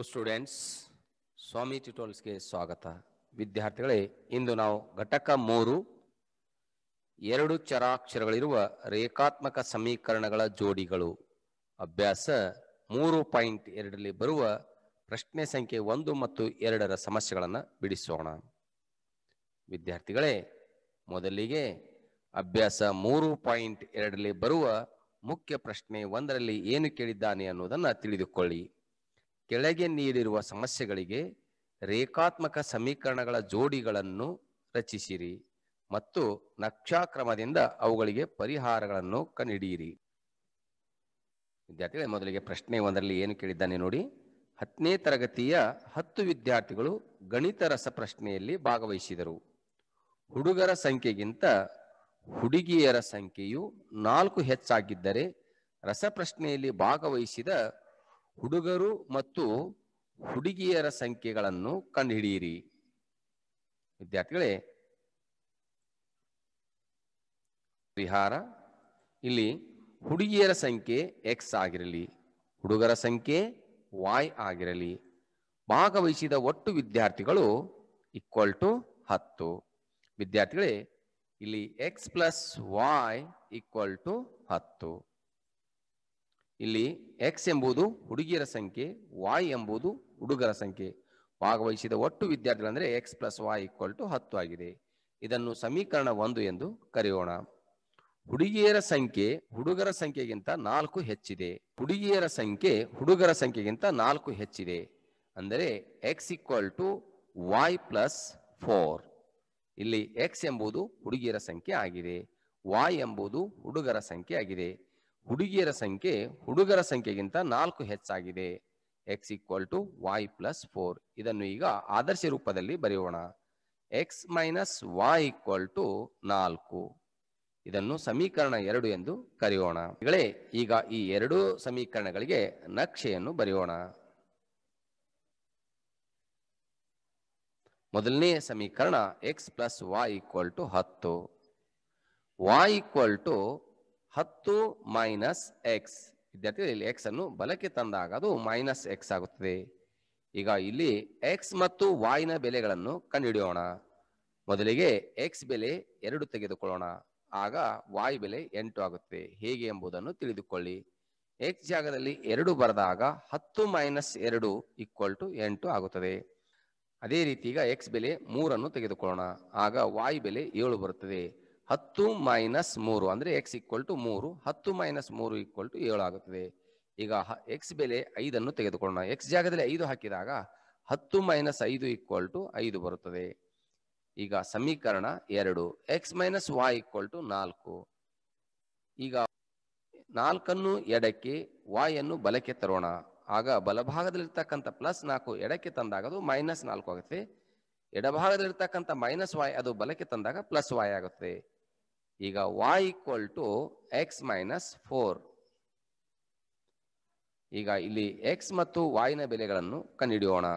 hello students ಸ್ವಾಮಿ ಟ್ಯುಟೋರಿಯಲ್ಸ್ಗೆ ಸ್ವಾಗತ ವಿದ್ಯಾರ್ಥಿಗಳೇ ಇಂದು ನಾವು ಘಟಕ ಮೂರು ಎರಡು ಚರಾಕ್ಷರಗಳಿರುವ ರೇಖಾತ್ಮಕ ಸಮೀಕರಣಗಳ ಜೋಡಿಗಳು ಅಭ್ಯಾಸ ಮೂರು ಪಾಯಿಂಟ್ ಎರಡರಲ್ಲಿ ಬರುವ ಪ್ರಶ್ನೆ ಸಂಖ್ಯೆ ಒಂದು ಮತ್ತು ಎರಡರ ಸಮಸ್ಯೆಗಳನ್ನು ಬಿಡಿಸೋಣ ವಿದ್ಯಾರ್ಥಿಗಳೇ ಮೊದಲಿಗೆ ಅಭ್ಯಾಸ ಮೂರು ಪಾಯಿಂಟ್ ಎರಡರಲ್ಲಿ ಬರುವ ಮುಖ್ಯ ಪ್ರಶ್ನೆ ಒಂದರಲ್ಲಿ ಏನು ಕೇಳಿದ್ದಾನೆ ಅನ್ನೋದನ್ನು ತಿಳಿದುಕೊಳ್ಳಿ ಕೆಳಗೆ ನೀಡಿರುವ ಸಮಸ್ಯೆಗಳಿಗೆ ರೇಖಾತ್ಮಕ ಸಮೀಕರಣಗಳ ಜೋಡಿಗಳನ್ನು ರಚಿಸಿರಿ ಮತ್ತು ನಕ್ಷಾಕ್ರಮದಿಂದ ಅವುಗಳಿಗೆ ಪರಿಹಾರಗಳನ್ನು ಕಂಡುಹಿಡಿಯಿರಿ ವಿದ್ಯಾರ್ಥಿಗಳೇ ಮೊದಲಿಗೆ ಪ್ರಶ್ನೆ ಒಂದರಲ್ಲಿ ಏನು ಕೇಳಿದ್ದಾನೆ ನೋಡಿ ಹತ್ತನೇ ತರಗತಿಯ ಹತ್ತು ವಿದ್ಯಾರ್ಥಿಗಳು ಗಣಿತ ರಸಪ್ರಶ್ನೆಯಲ್ಲಿ ಭಾಗವಹಿಸಿದರು ಹುಡುಗರ ಸಂಖ್ಯೆಗಿಂತ ಹುಡುಗಿಯರ ಸಂಖ್ಯೆಯು ನಾಲ್ಕು ಹೆಚ್ಚಾಗಿದ್ದರೆ ರಸಪ್ರಶ್ನೆಯಲ್ಲಿ ಭಾಗವಹಿಸಿದ ಹುಡುಗರು ಮತ್ತು ಹುಡುಗಿಯರ ಸಂಖ್ಯೆಗಳನ್ನು ಕಂಡುಹಿಡಿಯಿರಿ ವಿದ್ಯಾರ್ಥಿಗಳೇ ಪರಿಹಾರ ಇಲ್ಲಿ ಹುಡುಗಿಯರ ಸಂಖ್ಯೆ ಎಕ್ಸ್ ಆಗಿರಲಿ ಹುಡುಗರ ಸಂಖ್ಯೆ ವಾಯ್ ಆಗಿರಲಿ ಭಾಗವಹಿಸಿದ ಒಟ್ಟು ವಿದ್ಯಾರ್ಥಿಗಳು ಈಕ್ವಲ್ ಟು ಹತ್ತು ವಿದ್ಯಾರ್ಥಿಗಳೇ ಇಲ್ಲಿ X plus Y equal to ಹತ್ತು ಇಲ್ಲಿ ಎಕ್ಸ್ ಎಂಬುದು ಹುಡುಗಿಯರ ಸಂಖ್ಯೆ ವಾಯ್ ಎಂಬುದು ಹುಡುಗರ ಸಂಖ್ಯೆ ಭಾಗವಹಿಸಿದ ಒಟ್ಟು ವಿದ್ಯಾರ್ಥಿಗಳಂದ್ರೆ X plus Y equal to ಹತ್ತು ಆಗಿದೆ ಇದನ್ನು ಸಮೀಕರಣ ಒಂದು ಎಂದು ಕರೆಯೋಣ ಹುಡುಗಿಯರ ಸಂಖ್ಯೆ ಹುಡುಗರ ಸಂಖ್ಯೆಗಿಂತ ನಾಲ್ಕು ಹೆಚ್ಚಿದೆ ಹುಡುಗಿಯರ ಸಂಖ್ಯೆ ಹುಡುಗರ ಸಂಖ್ಯೆಗಿಂತ ನಾಲ್ಕು ಹೆಚ್ಚಿದೆ ಅಂದರೆ X equal to Y plus four ಇಲ್ಲಿ ಎಕ್ಸ್ ಎಂಬುದು ಹುಡುಗಿಯರ ಸಂಖ್ಯೆ ಆಗಿದೆ ವಾಯ್ ಎಂಬುದು ಹುಡುಗರ ಸಂಖ್ಯೆ ಆಗಿದೆ ಹುಡುಗಿಯರ ಸಂಖ್ಯೆ ಹುಡುಗರ ಸಂಖ್ಯೆಗಿಂತ ನಾಲ್ಕು ಹೆಚ್ಚಾಗಿದೆ X equal to Y plus four ಇದನ್ನು ಈಗ ಆದರ್ಶ ರೂಪದಲ್ಲಿ ಬರೆಯೋಣ X minus Y equal to ನಾಲ್ಕು ಇದನ್ನು ಸಮೀಕರಣ ಎರಡು ಎಂದು ಕರೆಯೋಣ ಈಗ ಈ ಎರಡು ಸಮೀಕರಣಗಳಿಗೆ ನಕ್ಷೆಯನ್ನು ಬರೆಯೋಣ ಮೊದಲನೇ ಸಮೀಕರಣ X plus Y equal to ಹತ್ತು ವೈ ಈಕ್ವಲ್ ಟು ಹತ್ತು ಮೈನಸ್ ಎಕ್ಸ್ ವಿದ್ಯಾರ್ಥಿಗಳು ಇಲ್ಲಿ ಎಕ್ಸ್ ಅನ್ನು ಬಲಕ್ಕೆ ತಂದಾಗ ಅದು ಮೈನಸ್ ಎಕ್ಸ್ ಆಗುತ್ತದೆ ಈಗ ಇಲ್ಲಿ ಎಕ್ಸ್ ಮತ್ತು ನ ಬೆಲೆಗಳನ್ನು ಕಂಡುಹಿಡಿಯೋಣ ಮೊದಲಿಗೆ ಎಕ್ಸ್ ಬೆಲೆ ಎರಡು ತೆಗೆದುಕೊಳ್ಳೋಣ ಆಗ ವಾಯ್ ಬೆಲೆ ಎಂಟು ಆಗುತ್ತೆ ಹೇಗೆ ಎಂಬುದನ್ನು ತಿಳಿದುಕೊಳ್ಳಿ ಎಕ್ಸ್ ಜಾಗದಲ್ಲಿ ಎರಡು ಬರೆದಾಗ ಹತ್ತು ಮೈನಸ್ ಎರಡು ಈಕ್ವಲ್ ಟು ಎಂಟು ಆಗುತ್ತದೆ ಅದೇ ರೀತಿ ಈಗ ಎಕ್ಸ್ ಬೆಲೆ ಮೂರನ್ನು ತೆಗೆದುಕೊಳ್ಳೋಣ ಆಗ ವಾಯ್ ಬೆಲೆ ಏಳು ಬರುತ್ತದೆ ಹತ್ತು ಮೈನಸ್ ಮೂರು ಅಂದರೆ ಎಕ್ಸ್ ಈಕ್ವಲ್ ಟು ಮೂರು ಹತ್ತು ಮೈನಸ್ ಮೂರು ಈಕ್ವಲ್ ಟು ಏಳು ಆಗುತ್ತದೆ ಈಗ ಎಕ್ಸ್ ಬೆಲೆ ಐದನ್ನು ತೆಗೆದುಕೊಳ್ಳೋಣ ಎಕ್ಸ್ ಜಾಗದಲ್ಲಿ ಐದು ಹಾಕಿದಾಗ ಹತ್ತು ಮೈನಸ್ ಐದು ಈಕ್ವಲ್ ಟು ಐದು ಬರುತ್ತದೆ ಈಗ ಸಮೀಕರಣ ಎರಡು X minus Y equal to ನಾಲ್ಕು ಈಗ ನಾಲ್ಕನ್ನು ಎಡಕ್ಕೆ ವಾಯನ್ನು ಬಲಕ್ಕೆ ತರೋಣ ಆಗ ಬಲಭಾಗದಲ್ಲಿರ್ತಕ್ಕಂಥ ಪ್ಲಸ್ ನಾಲ್ಕು ಎಡಕ್ಕೆ ತಂದಾಗ ಅದು ಮೈನಸ್ ನಾಲ್ಕು ಆಗುತ್ತೆ ಎಡಭಾಗದಲ್ಲಿರ್ತಕ್ಕಂಥ ಮೈನಸ್ ವಾಯ್ ಅದು ಬಲಕ್ಕೆ ತಂದಾಗ ಪ್ಲಸ್ ವಾಯ್ ಆಗುತ್ತೆ ಈಗ Y equal to X minus four ಈಗ ಇಲ್ಲಿ ಎಕ್ಸ್ ಮತ್ತು ವಾಯಿನ ಬೆಲೆಗಳನ್ನು ಕಂಡುಹಿಡಿಯೋಣ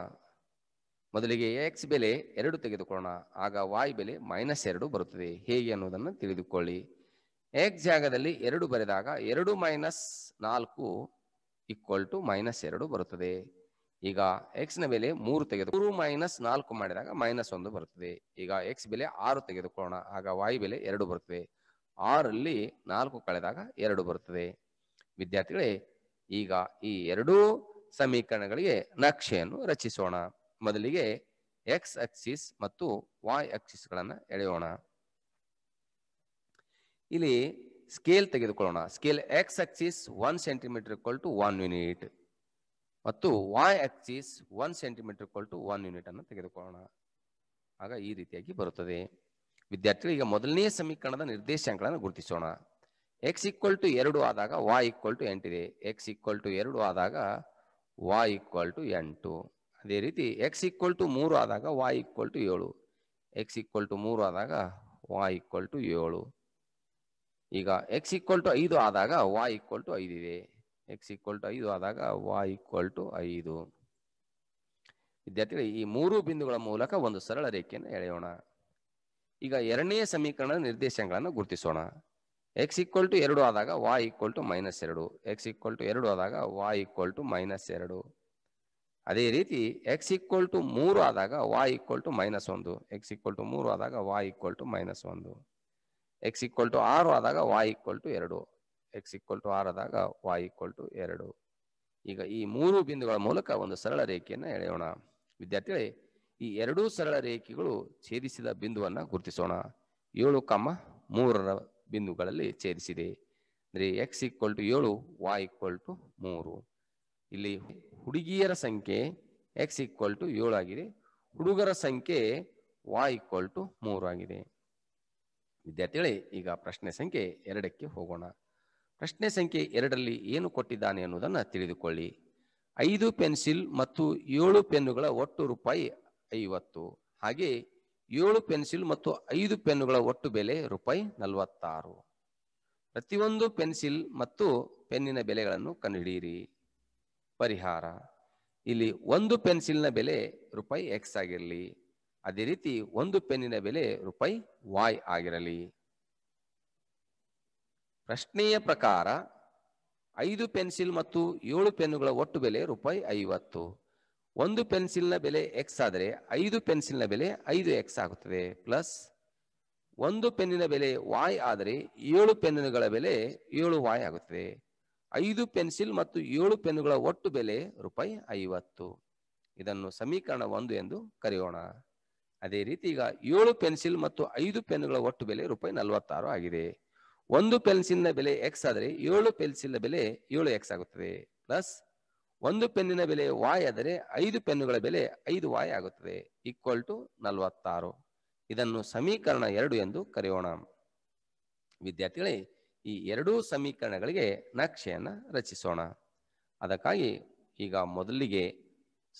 ಮೊದಲಿಗೆ ಎಕ್ಸ್ ಬೆಲೆ ಎರಡು ತೆಗೆದುಕೊಳ್ಳೋಣ ಆಗ ವಾಯ್ ಬೆಲೆ ಮೈನಸ್ ಎರಡು ಬರುತ್ತದೆ ಹೇಗೆ ಅನ್ನೋದನ್ನು ತಿಳಿದುಕೊಳ್ಳಿ ಎಕ್ಸ್ ಜಾಗದಲ್ಲಿ ಎರಡು ಬರೆದಾಗ ಎರಡು ಮೈನಸ್ ನಾಲ್ಕು ಈಕ್ವಲ್ ಟು ಮೈನಸ್ ಎರಡು ಬರುತ್ತದೆ ಈಗ ಎಕ್ಸ್ ನ ಬೆಲೆ ಮೂರು ತೆಗೆದು ಮೂರು ಮೈನಸ್ ನಾಲ್ಕು ಮಾಡಿದಾಗ ಮೈನಸ್ ಒಂದು ಬರುತ್ತದೆ ಈಗ ಎಕ್ಸ್ ಬೆಲೆ ಆರು ತೆಗೆದುಕೊಳ್ಳೋಣ ಆಗ ವಾಯ್ ಬೆಲೆ ಎರಡು ಬರುತ್ತದೆ ಆರಲ್ಲಿ ನಾಲ್ಕು ಕಳೆದಾಗ ಎರಡು ಬರುತ್ತದೆ ವಿದ್ಯಾರ್ಥಿಗಳೇ ಈಗ ಈ ಎರಡೂ ಸಮೀಕರಣಗಳಿಗೆ ನಕ್ಷೆಯನ್ನು ರಚಿಸೋಣ ಮೊದಲಿಗೆ ಎಕ್ಸ್ ಅಕ್ಸಿಸ್ ಮತ್ತು ವಾಯ್ ಅಕ್ಸಿಸ್ ಎಳೆಯೋಣ ಇಲ್ಲಿ ಸ್ಕೇಲ್ ತೆಗೆದುಕೊಳ್ಳೋಣ scale x axis one centimetre equal to one unit ಮತ್ತು y axis one centimetre equal to one unit ಅನ್ನು ತೆಗೆದುಕೊಳ್ಳೋಣ ಆಗ ಈ ರೀತಿಯಾಗಿ ಬರುತ್ತದೆ ವಿದ್ಯಾರ್ಥಿಗಳು ಈಗ ಮೊದಲನೇ ಸಮೀಕರಣದ ನಿರ್ದೇಶಾಂಕಗಳನ್ನು ಗುರುತಿಸೋಣ ಎಕ್ಸ್ ಈಕ್ವಲ್ ಟು ಎರಡು ಆದಾಗ ವಾಯ್ ಈಕ್ವಲ್ ಟು ಎಂಟಿದೆ ಎಕ್ಸ್ ಈಕ್ವಲ್ ಟು ಎರಡು ಆದಾಗ ವಾಯ್ ಈಕ್ವಲ್ ಟು ಎಂಟು ಅದೇ ರೀತಿ ಎಕ್ಸ್ ಈಕ್ವಲ್ ಟು ಮೂರು ಆದಾಗ ವಾಯ್ ಈಕ್ವಲ್ ಟು ಏಳು ಎಕ್ಸ್ ಈಕ್ವಲ್ ಟು ಮೂರು ಆದಾಗ ವಾಯ್ ಈಕ್ವಲ್ ಟು ಏಳು ಈಗ ಎಕ್ಸ್ ಈಕ್ವಲ್ ಟು ಐದು ಆದಾಗ ವಾಯ್ ಈಕ್ವಲ್ ಟು ಐದಿದೆ ಎಕ್ಸ್ ಈಕ್ವಲ್ ಟು ಐದು ಆದಾಗ ವಾಯ್ ಈಕ್ವಲ್ ಟು ಐದು ವಿದ್ಯಾರ್ಥಿಗಳು ಈ ಮೂರು ಬಿಂದುಗಳ ಮೂಲಕ ಒಂದು ಸರಳ ರೇಖೆಯನ್ನು ಎಳೆಯೋಣ ಈಗ ಎರಡನೇ ಸಮೀಕರಣದ ನಿರ್ದೇಶನಗಳನ್ನು ಗುರುತಿಸೋಣ ಎಕ್ಸ್ ಈಕ್ವಲ್ ಟು ಎರಡು ಆದಾಗ ವಾ ಈಕ್ವಲ್ ಟು ಮೈನಸ್ ಎರಡು ಎಕ್ಸ್ ಈಕ್ವಲ್ ಟು ಎರಡು ಆದಾಗ ವಾ ಈಕ್ವಲ್ ಟು ಮೈನಸ್ ಎರಡು ಅದೇ ರೀತಿ ಎಕ್ಸ್ ಈಕ್ವಲ್ ಟು ಮೂರು ಆದಾಗ ವಾ ಈಕ್ವಲ್ ಟು ಮೈನಸ್ ಒಂದು ಎಕ್ಸ್ ಈಕ್ವಲ್ ಟು ಮೂರು ಆದಾಗ ವಾ ಈಕ್ವಲ್ ಟು ಮೈನಸ್ ಒಂದು ಎಕ್ಸ್ ಈಕ್ವಲ್ ಟು ಆರು ಆದಾಗ ವಾಯ್ ಈಕ್ವಲ್ ಟು ಎರಡು ಎಕ್ಸ್ ಈಕ್ವಲ್ ಟು ಆರ್ ಆದಾಗ ವಾಯ್ ಈಕ್ವಲ್ ಟು ಎರಡು ಈಗ ಈ ಮೂರು ಬಿಂದುಗಳ ಮೂಲಕ ಒಂದು ಸರಳ ರೇಖೆಯನ್ನು ಎಳೆಯೋಣ ವಿದ್ಯಾರ್ಥಿಗಳೇ ಈ ಎರಡೂ ಸರಳ ರೇಖೆಗಳು ಛೇದಿಸಿದ ಬಿಂದುವನ್ನು ಗುರುತಿಸೋಣ ಏಳು ಕಮ್ಮ ಮೂರರ ಬಿಂದುಗಳಲ್ಲಿ ಛೇದಿಸಿದೆ ಅಂದರೆ ಎಕ್ಸ್ ಈಕ್ವಲ್ ಟು ಏಳು ವಾಯ್ ಈಕ್ವಲ್ ಟು ಮೂರು ಇಲ್ಲಿ ಹುಡುಗಿಯರ ಸಂಖ್ಯೆ ಎಕ್ಸ್ ಈಕ್ವಲ್ ಟು ಏಳು ಆಗಿದೆ ಹುಡುಗರ ಸಂಖ್ಯೆ ವಾಯ್ ಈಕ್ವಲ್ ಟು ಮೂರು ಆಗಿದೆ ವಿದ್ಯಾರ್ಥಿಗಳೇ ಈಗ ಪ್ರಶ್ನೆ ಸಂಖ್ಯೆ ಎರಡಕ್ಕೆ ಹೋಗೋಣ ಪ್ರಶ್ನೆ ಸಂಖ್ಯೆ ಎರಡರಲ್ಲಿ ಏನು ಕೊಟ್ಟಿದ್ದಾನೆ ಅನ್ನೋದನ್ನು ತಿಳಿದುಕೊಳ್ಳಿ ಐದು ಪೆನ್ಸಿಲ್ ಮತ್ತು ಏಳು ಪೆನ್ನುಗಳ ಒಟ್ಟು ರೂಪಾಯಿ ಐವತ್ತು ಹಾಗೆ ಏಳು ಪೆನ್ಸಿಲ್ ಮತ್ತು ಐದು ಪೆನ್ನುಗಳ ಒಟ್ಟು ಬೆಲೆ ರೂಪಾಯಿ ನಲವತ್ತಾರು ಪ್ರತಿಯೊಂದು ಪೆನ್ಸಿಲ್ ಮತ್ತು ಪೆನ್ನಿನ ಬೆಲೆಗಳನ್ನು ಕಂಡುಹಿಡಿಯಿರಿ ಪರಿಹಾರ ಇಲ್ಲಿ ಒಂದು ಪೆನ್ಸಿಲ್ನ ಬೆಲೆ ರೂಪಾಯಿ ಎಕ್ಸ್ ಆಗಿರಲಿ ಅದೇ ರೀತಿ ಒಂದು ಪೆನ್ನಿನ ಬೆಲೆ ರೂಪಾಯಿ ವಾಯ್ ಆಗಿರಲಿ ಪ್ರಶ್ನೆಯ ಪ್ರಕಾರ ಐದು ಪೆನ್ಸಿಲ್ ಮತ್ತು ಏಳು ಪೆನ್ನುಗಳ ಒಟ್ಟು ಬೆಲೆ ರೂಪಾಯಿ ಐವತ್ತು ಒಂದು ಪೆನ್ಸಿಲ್ನ ಬೆಲೆ ಎಕ್ಸ್ ಆದರೆ ಐದು ಪೆನ್ಸಿಲ್ನ ಬೆಲೆ ಐದು ಎಕ್ಸ್ ಆಗುತ್ತದೆ ಪ್ಲಸ್ ಒಂದು ಪೆನ್ನಿನ ಬೆಲೆ ವಾಯ್ ಆದರೆ ಏಳು ಪೆನ್ನುಗಳ ಬೆಲೆ ಏಳು ವಾಯ್ ಆಗುತ್ತದೆ ಐದು ಪೆನ್ಸಿಲ್ ಮತ್ತು ಏಳು ಪೆನ್ನುಗಳ ಒಟ್ಟು ಬೆಲೆ ರೂಪಾಯಿ ಐವತ್ತು ಇದನ್ನು ಸಮೀಕರಣ ಒಂದು ಎಂದು ಕರೆಯೋಣ ಅದೇ ರೀತಿ ಈಗ ಏಳು ಪೆನ್ಸಿಲ್ ಮತ್ತು ಐದು ಪೆನ್ನುಗಳ ಒಟ್ಟು ಬೆಲೆ ರೂಪಾಯಿ ನಲವತ್ತಾರು ಆಗಿದೆ ಒಂದು ಪೆನ್ಸಿಲ್ನ ಬೆಲೆ ಎಕ್ಸ್ ಆದರೆ ಏಳು ಪೆನ್ಸಿಲ್ನ ಬೆಲೆ ಏಳು ಎಕ್ಸ್ ಆಗುತ್ತದೆ ಪ್ಲಸ್ ಒಂದು ಪೆನ್ನಿನ ಬೆಲೆ ವಾಯ್ ಆದರೆ ಐದು ಪೆನ್ನುಗಳ ಬೆಲೆ ಐದು ವಾಯ್ ಆಗುತ್ತದೆ ಈಕ್ವಲ್ ಟು ನಲವತ್ತಾರು ಇದನ್ನು ಸಮೀಕರಣ ಎರಡು ಎಂದು ಕರೆಯೋಣ ವಿದ್ಯಾರ್ಥಿಗಳೇ ಈ ಎರಡೂ ಸಮೀಕರಣಗಳಿಗೆ ನಕ್ಷೆಯನ್ನು ರಚಿಸೋಣ ಅದಕ್ಕಾಗಿ ಈಗ ಮೊದಲಿಗೆ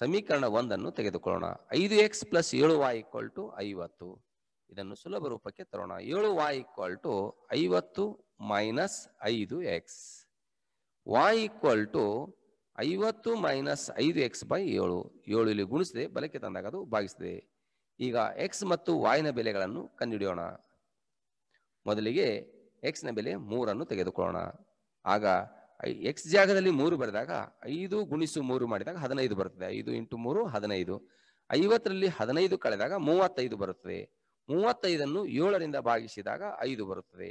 ಸಮೀಕರಣ ಒಂದನ್ನು ತೆಗೆದುಕೊಳ್ಳೋಣ ಐದು ಎಕ್ಸ್ ಪ್ಲಸ್ ಏಳು ವಾಯ್ ಈಕ್ವಲ್ ಟು ಐವತ್ತು ಇದನ್ನು ಸುಲಭ ರೂಪಕ್ಕೆ ತರೋಣ ಏಳು ವಾಯ್ ಈಕ್ವಲ್ ಟು ಐವತ್ತು ಮೈನಸ್ ಐದು ಎಕ್ಸ್ ವಾಯ್ ಈಕ್ವಲ್ ಟು ಐವತ್ತು ಮೈನಸ್ ಐದು ಎಕ್ಸ್ ಬೈ ಏಳು ಏಳು ಇಲ್ಲಿ ಗುಣಿಸಿದೆ ಬಲಕ್ಕೆ ತಂದಾಗ ಅದು ಭಾಗಿಸಿದೆ ಈಗ ಎಕ್ಸ್ ಮತ್ತು ವಾಯ್ನ ಬೆಲೆಗಳನ್ನು ಕಂಡುಹಿಡಿಯೋಣ ಮೊದಲಿಗೆ ಎಕ್ಸ್ ನ ಬೆಲೆ ಮೂರನ್ನು ತೆಗೆದುಕೊಳ್ಳೋಣ ಆಗ ಎಕ್ಸ್ ಜಾಗದಲ್ಲಿ ಮೂರು ಬರೆದಾಗ ಐದು ಗುಣಿಸು ಮೂರು ಮಾಡಿದಾಗ ಹದಿನೈದು ಬರುತ್ತದೆ ಐದು ಇಂಟು ಮೂರು ಹದಿನೈದು ಐವತ್ತರಲ್ಲಿ ಹದಿನೈದು ಕಳೆದಾಗ ಮೂವತ್ತೈದು ಬರುತ್ತದೆ ಮೂವತ್ತೈದನ್ನು ಏಳರಿಂದ ಭಾಗಿಸಿದಾಗ ಐದು ಬರುತ್ತದೆ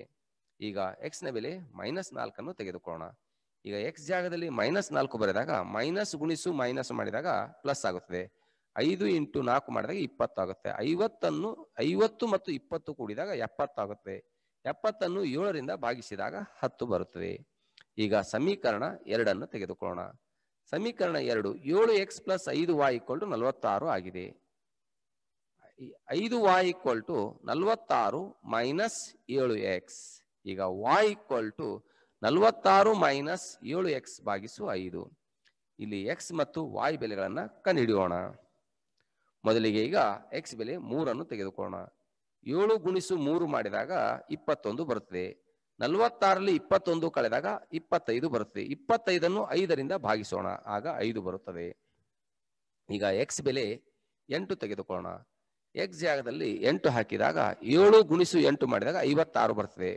ಈಗ ಎಕ್ಸ್ನ ಬೆಲೆ ಮೈನಸ್ ನಾಲ್ಕನ್ನು ತೆಗೆದುಕೊಳ್ಳೋಣ ಈಗ ಎಕ್ಸ್ ಜಾಗದಲ್ಲಿ ಮೈನಸ್ ನಾಲ್ಕು ಬರೆದಾಗ ಮೈನಸ್ ಗುಣಿಸು ಮೈನಸ್ ಮಾಡಿದಾಗ ಪ್ಲಸ್ ಆಗುತ್ತದೆ ಐದು ಇಂಟು ನಾಲ್ಕು ಮಾಡಿದಾಗ ಇಪ್ಪತ್ತಾಗುತ್ತೆ ಐವತ್ತನ್ನು ಐವತ್ತು ಮತ್ತು ಇಪ್ಪತ್ತು ಕೂಡಿದಾಗ ಎಪ್ಪತ್ತಾಗುತ್ತೆ ಎಪ್ಪತ್ತನ್ನು ಏಳರಿಂದ ಭಾಗಿಸಿದಾಗ ಹತ್ತು ಬರುತ್ತದೆ ಈಗ ಸಮೀಕರಣ ಎರಡನ್ನು ತೆಗೆದುಕೊಳ್ಳೋಣ ಸಮೀಕರಣ ಎರಡು ಏಳು ಎಕ್ಸ್ ಪ್ಲಸ್ ಐದು ವಾಯ್ ಇಕ್ವಲ್ ಟು ನಲವತ್ತಾರು ಆಗಿದೆ ಐದು ವಾಯ್ ಈಕ್ವಲ್ ಟು ನಲ್ವತ್ತಾರು ಮೈನಸ್ ಏಳು ಎಕ್ಸ್ ಈಗ ವಾಯ್ ಈಕ್ವಲ್ ಟು ನಲ್ವತ್ತಾರು ಮೈನಸ್ ಏಳು ಎಕ್ಸ್ ಭಾಗಿಸು ಐದು ಇಲ್ಲಿ ಎಕ್ಸ್ ಮತ್ತು ವಾಯ್ ಬೆಲೆಗಳನ್ನು ಕಂಡುಹಿಡಿಯೋಣ ಮೊದಲಿಗೆ ಈಗ ಎಕ್ಸ್ ಬೆಲೆ ಮೂರನ್ನು ತೆಗೆದುಕೋಣ ಏಳು ಗುಣಿಸು ಮೂರು ಮಾಡಿದಾಗ ಇಪ್ಪತ್ತೊಂದು ಬರುತ್ತದೆ ನಲವತ್ತಾರಲ್ಲಿ ಇಪ್ಪತ್ತೊಂದು ಕಳೆದಾಗ ಇಪ್ಪತ್ತೈದು ಬರುತ್ತದೆ ಇಪ್ಪತ್ತೈದನ್ನು ಐದರಿಂದ ಭಾಗಿಸೋಣ ಆಗ ಐದು ಬರುತ್ತದೆ ಈಗ ಎಕ್ಸ್ ಬೆಲೆ ಎಂಟು ತೆಗೆದುಕೊಳ್ಳೋಣ ಎಕ್ಸ್ ಜಾಗದಲ್ಲಿ ಎಂಟು ಹಾಕಿದಾಗ ಏಳು ಗುಣಿಸು ಎಂಟು ಮಾಡಿದಾಗ ಐವತ್ತಾರು ಬರ್ತದೆ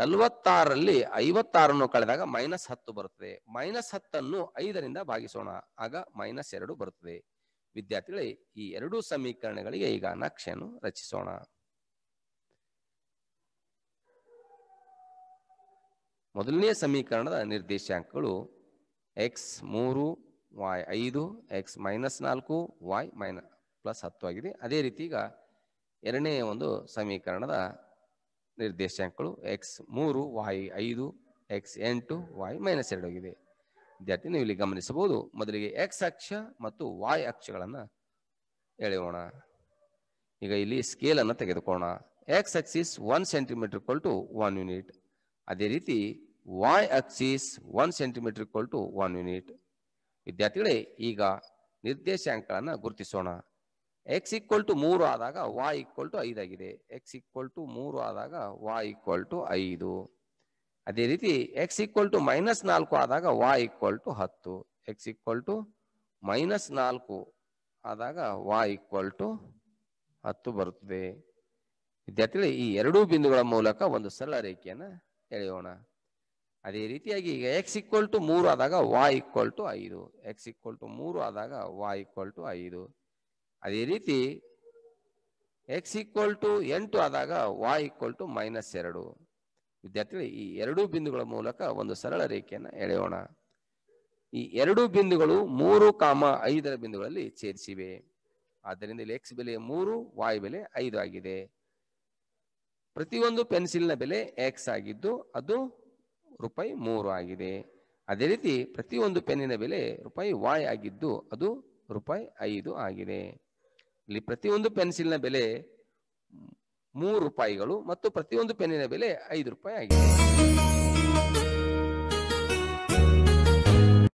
ನಲವತ್ತಾರರಲ್ಲಿ ಐವತ್ತಾರನ್ನು ಕಳೆದಾಗ ಮೈನಸ್ ಹತ್ತು ಬರುತ್ತದೆ ಮೈನಸ್ ಹತ್ತನ್ನು ಐದರಿಂದ ಭಾಗಿಸೋಣ ಆಗ ಮೈನಸ್ ಎರಡು ಬರುತ್ತದೆ ವಿದ್ಯಾರ್ಥಿಗಳೇ ಈ ಎರಡು ಸಮೀಕರಣಗಳಿಗೆ ಈಗ ನಕ್ಷೆಯನ್ನು ರಚಿಸೋಣ ಮೊದಲನೆಯ ಸಮೀಕರಣದ ನಿರ್ದೇಶಾಂಕಗಳು ಎಕ್ಸ್ ಮೂರು ವಾಯ್ ಐದು ಎಕ್ಸ್ ಮೈನಸ್ ನಾಲ್ಕು ವಾಯ್ ಮೈನಸ್ ಪ್ಲಸ್ ಹತ್ತು ಆಗಿದೆ ಅದೇ ರೀತಿ ಈಗ ಎರಡನೇ ಒಂದು ಸಮೀಕರಣದ ನಿರ್ದೇಶಾಂಕಗಳು ಎಕ್ಸ್ ಮೂರು ವಾಯ್ ಐದು ಎಕ್ಸ್ ಎಂಟು ವಾಯ್ ಮೈನಸ್ ಎರಡು ಆಗಿದೆ ವಿದ್ಯಾರ್ಥಿ ನೀವು ಇಲ್ಲಿ ಗಮನಿಸಬಹುದು ಮೊದಲಿಗೆ ಎಕ್ಸ್ ಅಕ್ಷ ಮತ್ತು ವಾಯ್ ಅಕ್ಷಗಳನ್ನು ಎಳೆಯೋಣ ಈಗ ಇಲ್ಲಿ ಸ್ಕೇಲ್ ಅನ್ನು ತೆಗೆದುಕೊಳ್ಳೋಣ x axis one centimetre equal to one unit ಅದೇ ರೀತಿ y axis one centimetre equal to one unit ವಿದ್ಯಾರ್ಥಿಗಳೇ ಈಗ ನಿರ್ದೇಶಾಂಕಗಳನ್ನು ಗುರುತಿಸೋಣ ಎಕ್ಸ್ ಈಕ್ವಲ್ ಟು ಮೂರು ಆದಾಗ ವಾ ಈಕ್ವಲ್ ಟು ಐದಾಗಿದೆ ಎಕ್ಸ್ ಈಕ್ವಲ್ ಟು ಮೂರು ಆದಾಗ ವಾ ಈಕ್ವಲ್ ಟು ಐದು ಅದೇ ರೀತಿ ಎಕ್ಸ್ ಈಕ್ವಲ್ ಟು ಮೈನಸ್ ನಾಲ್ಕು ಆದಾಗ ವಾ ಈಕ್ವಲ್ ಟು ಹತ್ತು ಎಕ್ಸ್ ಈಕ್ವಲ್ ಟು ಮೈನಸ್ ನಾಲ್ಕು ಆದಾಗ ವಾ ಈಕ್ವಲ್ ಟು ಹತ್ತು ಬರುತ್ತದೆ ವಿದ್ಯಾರ್ಥಿಗಳು ಈ ಎರಡೂ ಬಿಂದುಗಳ ಮೂಲಕ ಒಂದು ಸರಳ ರೇಖೆಯನ್ನು ಎಳೆಯೋಣ ಅದೇ ರೀತಿಯಾಗಿ ಈಗ ಎಕ್ಸ್ ಈಕ್ವಲ್ ಟು ಮೂರು ಆದಾಗ ವಾ ಈಕ್ವಲ್ ಟು ಐದು ಎಕ್ಸ್ ಈಕ್ವಲ್ ಟು ಮೂರು ಆದಾಗ ವಾ ಈಕ್ವಲ್ ಟು ಐದು ಅದೇ ರೀತಿ ಎಕ್ಸ್ ಈಕ್ವಲ್ ಟು ಎಂಟು ಆದಾಗ ವಾಯ್ ಈಕ್ವಲ್ ಟು ಮೈನಸ್ ಎರಡು ವಿದ್ಯಾರ್ಥಿಗಳು ಈ ಎರಡೂ ಬಿಂದುಗಳ ಮೂಲಕ ಒಂದು ಸರಳ ರೇಖೆಯನ್ನು ಎಳೆಯೋಣ ಈ ಎರಡು ಬಿಂದುಗಳು ಮೂರು ಕಾಮ ಐದರ ಬಿಂದುಗಳಲ್ಲಿ ಸೇರಿಸಿವೆ ಆದ್ದರಿಂದ ಇಲ್ಲಿ ಎಕ್ಸ್ ಬೆಲೆ ಮೂರು ವಾಯ್ ಬೆಲೆ ಐದು ಆಗಿದೆ ಪ್ರತಿಯೊಂದು ಪೆನ್ಸಿಲ್ನ ಬೆಲೆ ಎಕ್ಸ್ ಆಗಿದ್ದು ಅದು ರೂಪಾಯಿ ಮೂರು ಆಗಿದೆ ಅದೇ ರೀತಿ ಪ್ರತಿಯೊಂದು ಪೆನ್ನಿನ ಬೆಲೆ ರೂಪಾಯಿ ವಾಯ್ ಆಗಿದ್ದು ಅದು ರೂಪಾಯಿ ಐದು ಆಗಿದೆ ಇಲ್ಲಿ ಪ್ರತಿಯೊಂದು ಪೆನ್ಸಿಲ್ನ ಬೆಲೆ ಮೂರು ರೂಪಾಯಿಗಳು ಮತ್ತು ಪ್ರತಿಯೊಂದು ಪೆನ್ನಿನ ಬೆಲೆ ಐದು ರೂಪಾಯಿ ಆಗಿದೆ